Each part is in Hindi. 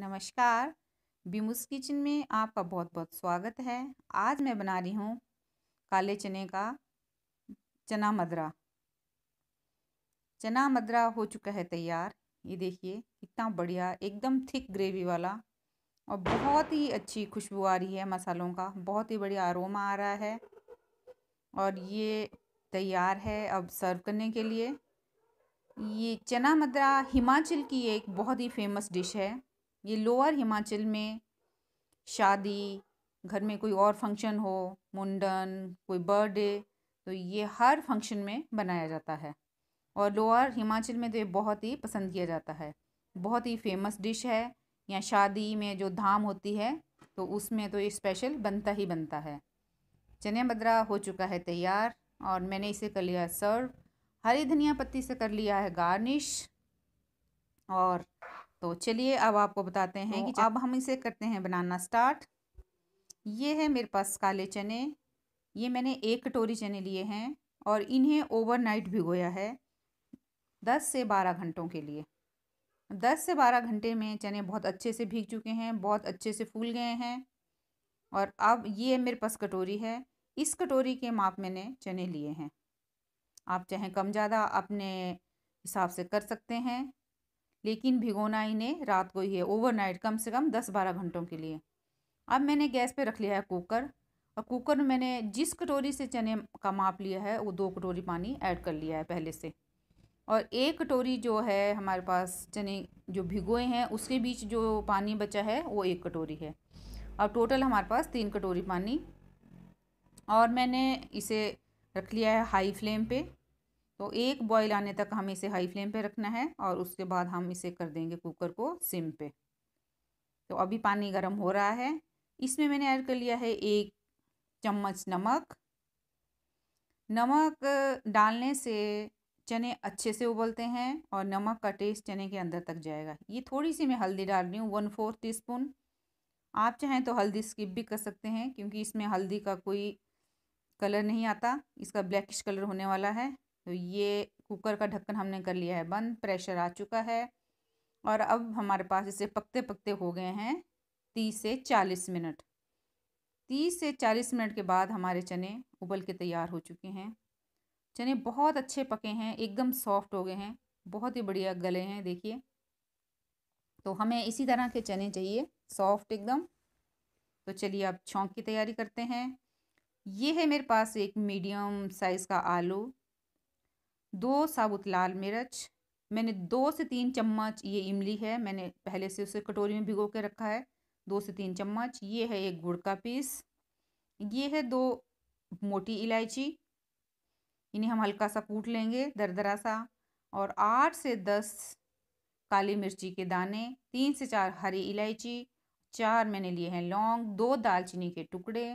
नमस्कार बिमुस किचन में आपका बहुत बहुत स्वागत है आज मैं बना रही हूँ काले चने का चना मदरा चना मदरा हो चुका है तैयार ये देखिए कितना बढ़िया एकदम थिक ग्रेवी वाला और बहुत ही अच्छी खुशबू आ रही है मसालों का बहुत ही बढ़िया आरोमा आ रहा है और ये तैयार है अब सर्व करने के लिए ये चना मदरा हिमाचल की एक बहुत ही फेमस डिश है ये लोअर हिमाचल में शादी घर में कोई और फंक्शन हो मुंडन कोई बर्थडे तो ये हर फंक्शन में बनाया जाता है और लोअर हिमाचल में तो ये बहुत ही पसंद किया जाता है बहुत ही फेमस डिश है या शादी में जो धाम होती है तो उसमें तो ये स्पेशल बनता ही बनता है चने बदरा हो चुका है तैयार और मैंने इसे कर लिया सर्व हरी धनिया पत्ती से कर लिया है गार्निश और तो चलिए अब आपको बताते हैं तो कि अब हम इसे करते हैं बनाना स्टार्ट ये है मेरे पास काले चने ये मैंने एक कटोरी चने लिए हैं और इन्हें ओवरनाइट भिगोया है दस से बारह घंटों के लिए दस से बारह घंटे में चने बहुत अच्छे से भीग चुके हैं बहुत अच्छे से फूल गए हैं और अब ये मेरे पास कटोरी है इस कटोरी के माप मैंने चने लिए हैं आप चाहें कम ज़्यादा अपने हिसाब से कर सकते हैं लेकिन भिगोना इन्हें रात को ही है ओवरनाइट कम से कम दस बारह घंटों के लिए अब मैंने गैस पे रख लिया है कुकर और कुकर में मैंने जिस कटोरी से चने का माप लिया है वो दो कटोरी पानी ऐड कर लिया है पहले से और एक कटोरी जो है हमारे पास चने जो भिगोए हैं उसके बीच जो पानी बचा है वो एक कटोरी है और टोटल हमारे पास तीन कटोरी पानी और मैंने इसे रख लिया है हाई फ्लेम पे तो एक बॉईल आने तक हमें इसे हाई फ्लेम पे रखना है और उसके बाद हम इसे कर देंगे कुकर को सिम पे तो अभी पानी गर्म हो रहा है इसमें मैंने ऐड कर लिया है एक चम्मच नमक नमक डालने से चने अच्छे से उबलते हैं और नमक का टेस्ट चने के अंदर तक जाएगा ये थोड़ी सी मैं हल्दी डाल रही हूँ वन फोर्थ टी स्पून आप चाहें तो हल्दी स्किप भी कर सकते हैं क्योंकि इसमें हल्दी का कोई कलर नहीं आता इसका ब्लैकिश कलर होने वाला है तो ये कुकर का ढक्कन हमने कर लिया है बंद प्रेशर आ चुका है और अब हमारे पास इसे पकते पकते हो गए हैं तीस से चालीस मिनट तीस से चालीस मिनट के बाद हमारे चने उबल के तैयार हो चुके हैं चने बहुत अच्छे पके हैं एकदम सॉफ्ट हो गए हैं बहुत ही बढ़िया गले हैं देखिए तो हमें इसी तरह के चने चाहिए सॉफ्ट एकदम तो चलिए अब छौंक की तैयारी करते हैं ये है मेरे पास एक मीडियम साइज़ का आलू दो साबुत लाल मिर्च मैंने दो से तीन चम्मच ये इमली है मैंने पहले से उसे कटोरी में भिगो के रखा है दो से तीन चम्मच ये है एक गुड़ का पीस ये है दो मोटी इलायची इन्हें हम हल्का सा कूट लेंगे दरदरा सा और आठ से दस काली मिर्ची के दाने तीन से चार हरी इलायची चार मैंने लिए हैं लौंग दो दालचीनी के टुकड़े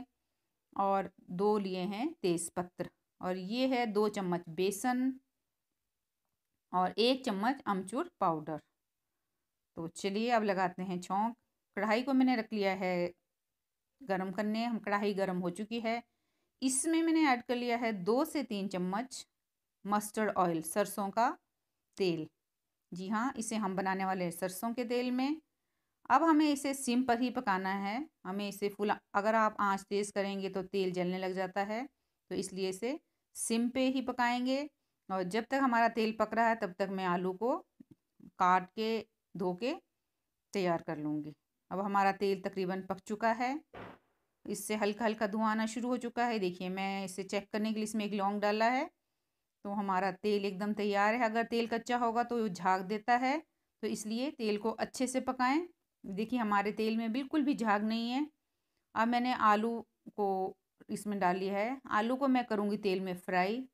और दो लिए हैं तेज़पत्र और ये है दो चम्मच बेसन और एक चम्मच अमचूर पाउडर तो चलिए अब लगाते हैं छोंक कढ़ाई को मैंने रख लिया है गरम करने हम कढ़ाई गरम हो चुकी है इसमें मैंने ऐड कर लिया है दो से तीन चम्मच मस्टर्ड ऑयल सरसों का तेल जी हाँ इसे हम बनाने वाले सरसों के तेल में अब हमें इसे सिम पर ही पकाना है हमें इसे फुल अगर आप आंच तेज़ करेंगे तो तेल जलने लग जाता है तो इसलिए इसे सिम पे ही पकाएंगे और जब तक हमारा तेल पक रहा है तब तक मैं आलू को काट के धो के तैयार कर लूँगी अब हमारा तेल तकरीबन पक चुका है इससे हल्का हल्का धुआं आना शुरू हो चुका है देखिए मैं इसे चेक करने के लिए इसमें एक लौंग डाला है तो हमारा तेल एकदम तैयार है अगर तेल कच्चा होगा तो झाग देता है तो इसलिए तेल को अच्छे से पकाएं देखिए हमारे तेल में बिल्कुल भी झाग नहीं है अब मैंने आलू को इसमें डाली है आलू को मैं करूँगी तेल में फ्राई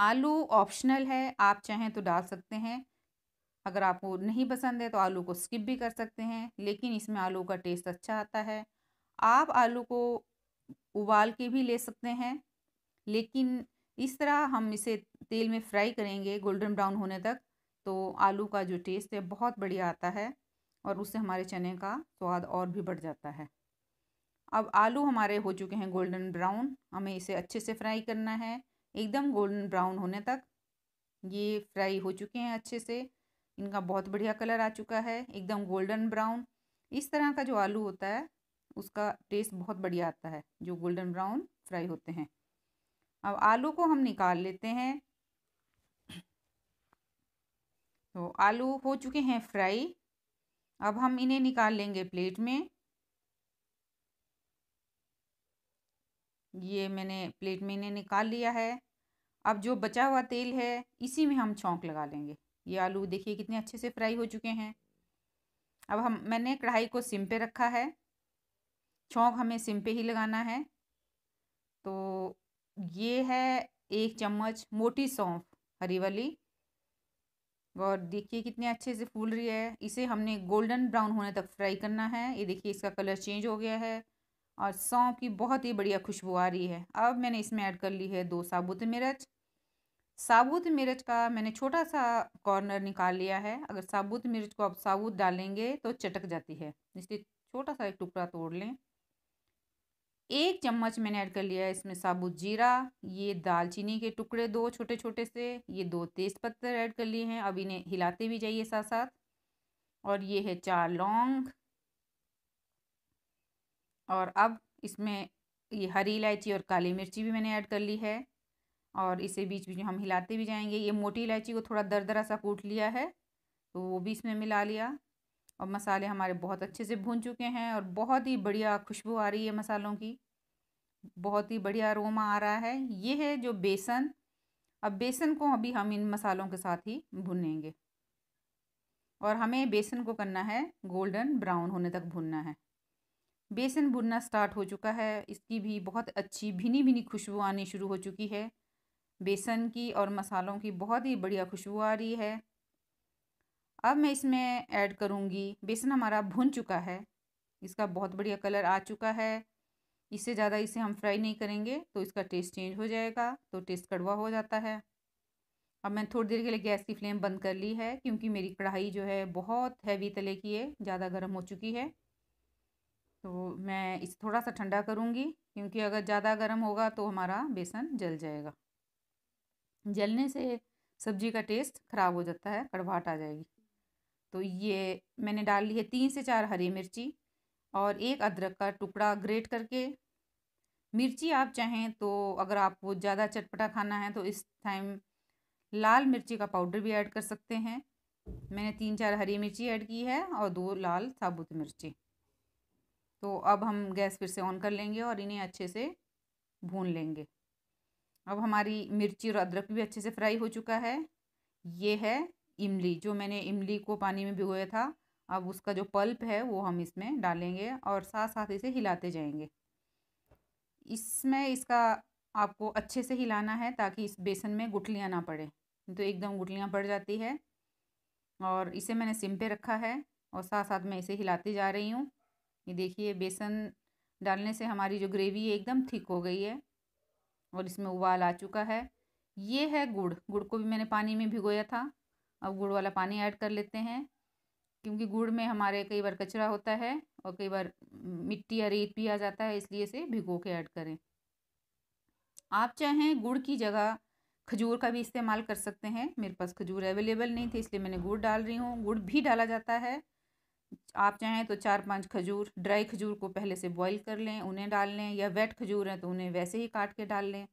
आलू ऑप्शनल है आप चाहें तो डाल सकते हैं अगर आपको नहीं पसंद है तो आलू को स्किप भी कर सकते हैं लेकिन इसमें आलू का टेस्ट अच्छा आता है आप आलू को उबाल के भी ले सकते हैं लेकिन इस तरह हम इसे तेल में फ्राई करेंगे गोल्डन ब्राउन होने तक तो आलू का जो टेस्ट है बहुत बढ़िया आता है और उससे हमारे चने का स्वाद और भी बढ़ जाता है अब आलू हमारे हो चुके हैं गोल्डन ब्राउन हमें इसे अच्छे से फ्राई करना है एकदम गोल्डन ब्राउन होने तक ये फ्राई हो चुके हैं अच्छे से इनका बहुत बढ़िया कलर आ चुका है एकदम गोल्डन ब्राउन इस तरह का जो आलू होता है उसका टेस्ट बहुत बढ़िया आता है जो गोल्डन ब्राउन फ्राई होते हैं अब आलू को हम निकाल लेते हैं तो आलू हो चुके हैं फ्राई अब हम इन्हें निकाल लेंगे प्लेट में ये मैंने प्लेट में इन्हें निकाल लिया है अब जो बचा हुआ तेल है इसी में हम छौंक लगा लेंगे ये आलू देखिए कितने अच्छे से फ्राई हो चुके हैं अब हम मैंने कढ़ाई को सिम पे रखा है छोंक हमें सिम पे ही लगाना है तो ये है एक चम्मच मोटी सौंफ हरी वाली और देखिए कितने अच्छे से फूल रही है इसे हमने गोल्डन ब्राउन होने तक फ्राई करना है ये देखिए इसका कलर चेंज हो गया है और सौंफ की बहुत ही बढ़िया खुशबू आ रही है अब मैंने इसमें ऐड कर ली है दो साबुत मिर्च साबुत मिर्च का मैंने छोटा सा कॉर्नर निकाल लिया है अगर साबुत मिर्च को आप साबुत डालेंगे तो चटक जाती है इसलिए छोटा सा एक टुकड़ा तोड़ लें एक चम्मच मैंने ऐड कर लिया है इसमें साबुत जीरा ये दालचीनी के टुकड़े दो छोटे छोटे से ये दो तेज़ पत्ते ऐड कर लिए हैं अब इन्हें हिलाते भी जाइए साथ साथ और ये है चार लौंग और अब इसमें ये हरी इलायची और काली मिर्ची भी मैंने ऐड कर ली है और इसे बीच बीच में हम हिलाते भी जाएंगे ये मोटी इलायची को थोड़ा दरदरा सा कूट लिया है तो वो भी इसमें मिला लिया और मसाले हमारे बहुत अच्छे से भून चुके हैं और बहुत ही बढ़िया खुशबू आ रही है मसालों की बहुत ही बढ़िया अरोमा आ रहा है ये है जो बेसन अब बेसन को अभी हम इन मसालों के साथ ही भुनेंगे और हमें बेसन को करना है गोल्डन ब्राउन होने तक भुनना है बेसन भुनना स्टार्ट हो चुका है इसकी भी बहुत अच्छी भिनी भिनी खुशबू आनी शुरू हो चुकी है बेसन की और मसालों की बहुत ही बढ़िया खुशबू आ रही है अब मैं इसमें ऐड करूँगी बेसन हमारा भुन चुका है इसका बहुत बढ़िया कलर आ चुका है इससे ज़्यादा इसे हम फ्राई नहीं करेंगे तो इसका टेस्ट चेंज हो जाएगा तो टेस्ट कड़वा हो जाता है अब मैं थोड़ी देर के लिए गैस की फ्लेम बंद कर ली है क्योंकि मेरी कढ़ाई जो है बहुत हैवी तले की है ज़्यादा गर्म हो चुकी है तो मैं इस थोड़ा सा ठंडा करूँगी क्योंकि अगर ज़्यादा गर्म होगा तो हमारा बेसन जल जाएगा जलने से सब्जी का टेस्ट ख़राब हो जाता है कड़वाहट आ जाएगी तो ये मैंने डाल ली है तीन से चार हरी मिर्ची और एक अदरक का टुकड़ा ग्रेट करके मिर्ची आप चाहें तो अगर आपको ज़्यादा चटपटा खाना है तो इस टाइम लाल मिर्ची का पाउडर भी ऐड कर सकते हैं मैंने तीन चार हरी मिर्ची ऐड की है और दो लाल साबुत मिर्ची तो अब हम गैस फिर से ऑन कर लेंगे और इन्हें अच्छे से भून लेंगे अब हमारी मिर्ची और अदरक भी अच्छे से फ्राई हो चुका है ये है इमली जो मैंने इमली को पानी में भिगोया था अब उसका जो पल्प है वो हम इसमें डालेंगे और साथ साथ इसे हिलाते जाएंगे इसमें इसका आपको अच्छे से हिलाना है ताकि इस बेसन में गुठलियाँ ना पड़े तो एकदम गुठलियाँ पड़ जाती है और इसे मैंने सिम पे रखा है और साथ साथ मैं इसे हिलाती जा रही हूँ ये देखिए बेसन डालने से हमारी जो ग्रेवी है एकदम थिक हो गई है और इसमें उबाल आ चुका है ये है गुड़ गुड़ को भी मैंने पानी में भिगोया था अब गुड़ वाला पानी ऐड कर लेते हैं क्योंकि गुड़ में हमारे कई बार कचरा होता है और कई बार मिट्टी या रेत भी आ जाता है इसलिए इसे भिगो के ऐड करें आप चाहें गुड़ की जगह खजूर का भी इस्तेमाल कर सकते हैं मेरे पास खजूर अवेलेबल नहीं थे इसलिए मैंने गुड़ डाल रही हूँ गुड़ भी डाला जाता है आप चाहें तो चार पांच खजूर ड्राई खजूर को पहले से बॉईल कर लें उन्हें डाल लें या वेट खजूर हैं तो उन्हें वैसे ही काट के डाल लें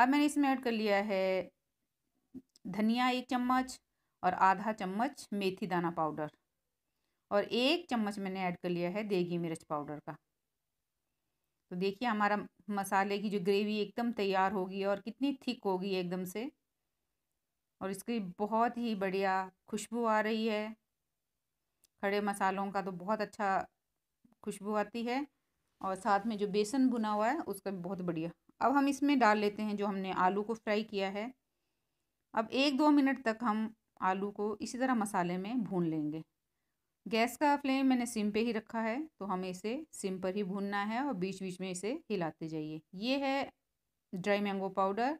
अब मैंने इसमें ऐड कर लिया है धनिया एक चम्मच और आधा चम्मच मेथी दाना पाउडर और एक चम्मच मैंने ऐड कर लिया है देगी मिर्च पाउडर का तो देखिए हमारा मसाले की जो ग्रेवी एकदम तैयार होगी और कितनी थिक होगी एकदम से और इसकी बहुत ही बढ़िया खुशबू आ रही है खड़े मसालों का तो बहुत अच्छा खुशबू आती है और साथ में जो बेसन भुना हुआ है उसका भी बहुत बढ़िया अब हम इसमें डाल लेते हैं जो हमने आलू को फ्राई किया है अब एक दो मिनट तक हम आलू को इसी तरह मसाले में भून लेंगे गैस का फ्लेम मैंने सिम पे ही रखा है तो हमें इसे सिम पर ही भूनना है और बीच बीच में इसे हिलाते जाइए ये है ड्राई मैंगो पाउडर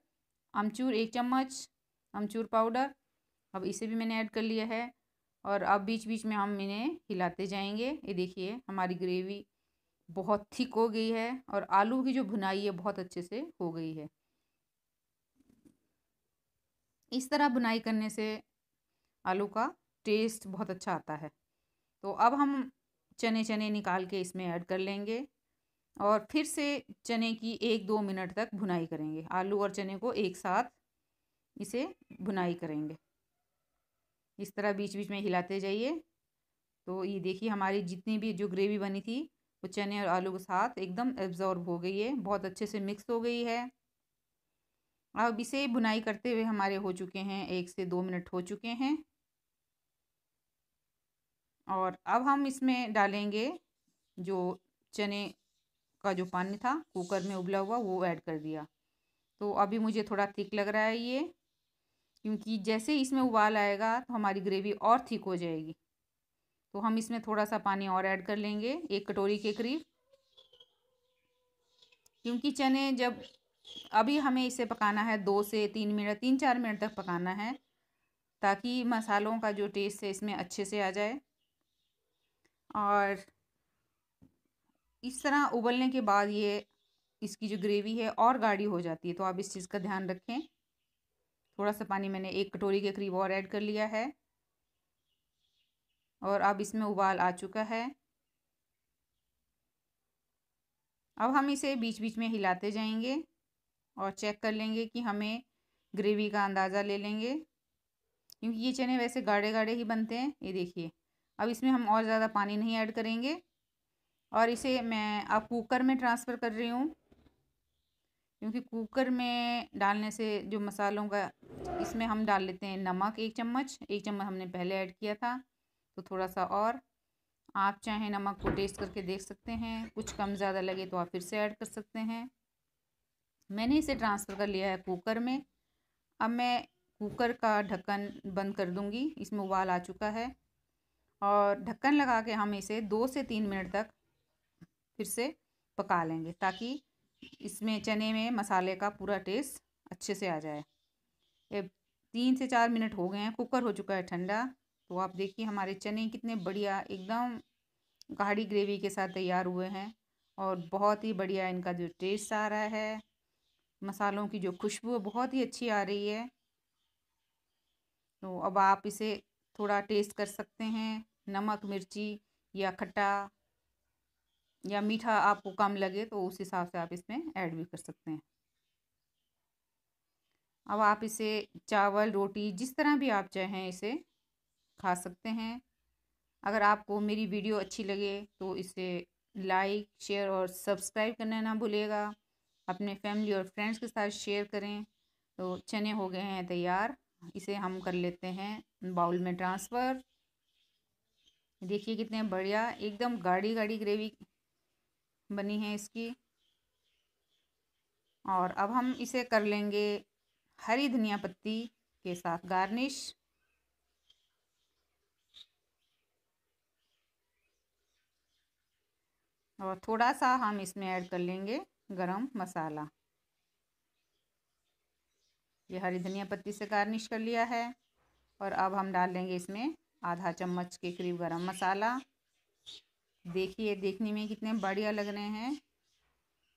अमचूर एक चम्मच अमचूर पाउडर अब इसे भी मैंने ऐड कर लिया है और अब बीच बीच में हम इन्हें हिलाते जाएंगे ये देखिए हमारी ग्रेवी बहुत थिक हो गई है और आलू की जो भुनाई है बहुत अच्छे से हो गई है इस तरह भुनाई करने से आलू का टेस्ट बहुत अच्छा आता है तो अब हम चने चने निकाल के इसमें ऐड कर लेंगे और फिर से चने की एक दो मिनट तक भुनाई करेंगे आलू और चने को एक साथ इसे भुनाई करेंगे इस तरह बीच बीच में हिलाते जाइए तो ये देखिए हमारी जितनी भी जो ग्रेवी बनी थी वो चने और आलू के साथ एकदम एब्जॉर्ब हो गई है बहुत अच्छे से मिक्स हो गई है अब इसे बुनाई करते हुए हमारे हो चुके हैं एक से दो मिनट हो चुके हैं और अब हम इसमें डालेंगे जो चने का जो पानी था कुकर में उबला हुआ वो ऐड कर दिया तो अभी मुझे थोड़ा थिक लग रहा है ये क्योंकि जैसे इसमें उबाल आएगा तो हमारी ग्रेवी और थिक हो जाएगी तो हम इसमें थोड़ा सा पानी और ऐड कर लेंगे एक कटोरी के करीब क्योंकि चने जब अभी हमें इसे पकाना है दो से तीन मिनट तीन चार मिनट तक पकाना है ताकि मसालों का जो टेस्ट है इसमें अच्छे से आ जाए और इस तरह उबलने के बाद ये इसकी जो ग्रेवी है और गाढ़ी हो जाती है तो आप इस चीज़ का ध्यान रखें थोड़ा सा पानी मैंने एक कटोरी के करीब और ऐड कर लिया है और अब इसमें उबाल आ चुका है अब हम इसे बीच बीच में हिलाते जाएंगे और चेक कर लेंगे कि हमें ग्रेवी का अंदाज़ा ले लेंगे क्योंकि ये चने वैसे गाढ़े गाढ़े ही बनते हैं ये देखिए अब इसमें हम और ज़्यादा पानी नहीं ऐड करेंगे और इसे मैं अब कुकर में ट्रांसफ़र कर रही हूँ क्योंकि कुकर में डालने से जो मसालों का इसमें हम डाल लेते हैं नमक एक चम्मच एक चम्मच हमने पहले ऐड किया था तो थोड़ा सा और आप चाहें नमक को टेस्ट करके देख सकते हैं कुछ कम ज़्यादा लगे तो आप फिर से ऐड कर सकते हैं मैंने इसे ट्रांसफ़र कर लिया है कुकर में अब मैं कुकर का ढक्कन बंद कर दूंगी इसमें उबाल आ चुका है और ढक्कन लगा के हम इसे दो से तीन मिनट तक फिर से पका लेंगे ताकि इसमें चने में मसाले का पूरा टेस्ट अच्छे से आ जाए ये तीन से चार मिनट हो गए हैं कुकर हो चुका है ठंडा तो आप देखिए हमारे चने कितने बढ़िया एकदम गाढ़ी ग्रेवी के साथ तैयार हुए हैं और बहुत ही बढ़िया इनका जो टेस्ट आ रहा है मसालों की जो खुशबू है बहुत ही अच्छी आ रही है तो अब आप इसे थोड़ा टेस्ट कर सकते हैं नमक मिर्ची या खट्टा या मीठा आपको कम लगे तो उस हिसाब से आप इसमें ऐड भी कर सकते हैं अब आप इसे चावल रोटी जिस तरह भी आप चाहें इसे खा सकते हैं अगर आपको मेरी वीडियो अच्छी लगे तो इसे लाइक शेयर और सब्सक्राइब करना ना भूलेगा अपने फैमिली और फ्रेंड्स के साथ शेयर करें तो चने हो गए हैं तैयार इसे हम कर लेते हैं बाउल में ट्रांसफ़र देखिए कितने बढ़िया एकदम गाढ़ी गाढ़ी ग्रेवी बनी है इसकी और अब हम इसे कर लेंगे हरी धनिया पत्ती के साथ गार्निश और थोड़ा सा हम इसमें ऐड कर लेंगे गरम मसाला ये हरी धनिया पत्ती से गार्निश कर लिया है और अब हम डाल लेंगे इसमें आधा चम्मच के करीब गरम मसाला देखिए देखने में कितने बढ़िया लग रहे हैं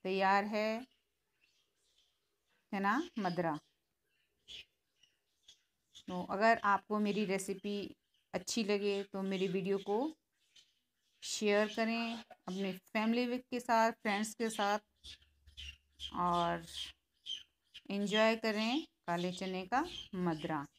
तैयार है है ना मदरा तो अगर आपको मेरी रेसिपी अच्छी लगे तो मेरी वीडियो को शेयर करें अपने फैमिली के साथ फ्रेंड्स के साथ और इन्जॉय करें काले चने का मदरा